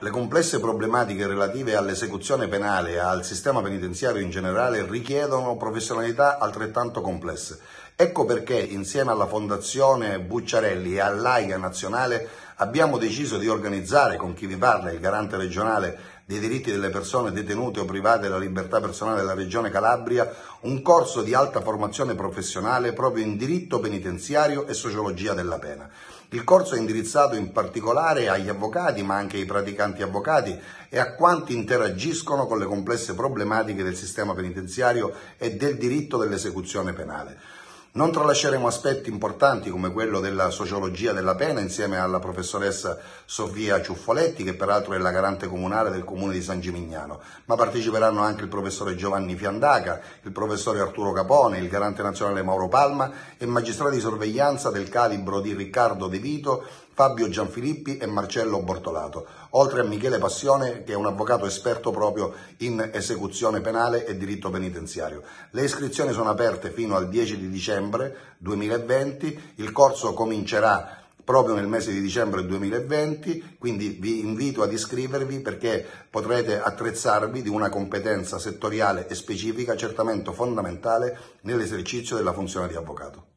Le complesse problematiche relative all'esecuzione penale e al sistema penitenziario in generale richiedono professionalità altrettanto complesse. Ecco perché insieme alla Fondazione Bucciarelli e all'AIA Nazionale abbiamo deciso di organizzare con chi vi parla il garante regionale dei diritti delle persone detenute o private della libertà personale della Regione Calabria un corso di alta formazione professionale proprio in diritto penitenziario e sociologia della pena. Il corso è indirizzato in particolare agli avvocati, ma anche ai praticanti avvocati e a quanti interagiscono con le complesse problematiche del sistema penitenziario e del diritto dell'esecuzione penale. Non tralasceremo aspetti importanti come quello della sociologia della pena insieme alla professoressa Sofia Ciuffoletti, che peraltro è la garante comunale del comune di San Gimignano, ma parteciperanno anche il professore Giovanni Fiandaca, il professore Arturo Capone, il garante nazionale Mauro Palma e magistrati di sorveglianza del calibro di Riccardo De Vito Fabio Gianfilippi e Marcello Bortolato, oltre a Michele Passione che è un avvocato esperto proprio in esecuzione penale e diritto penitenziario. Le iscrizioni sono aperte fino al 10 di dicembre 2020, il corso comincerà proprio nel mese di dicembre 2020, quindi vi invito ad iscrivervi perché potrete attrezzarvi di una competenza settoriale e specifica certamente fondamentale nell'esercizio della funzione di avvocato.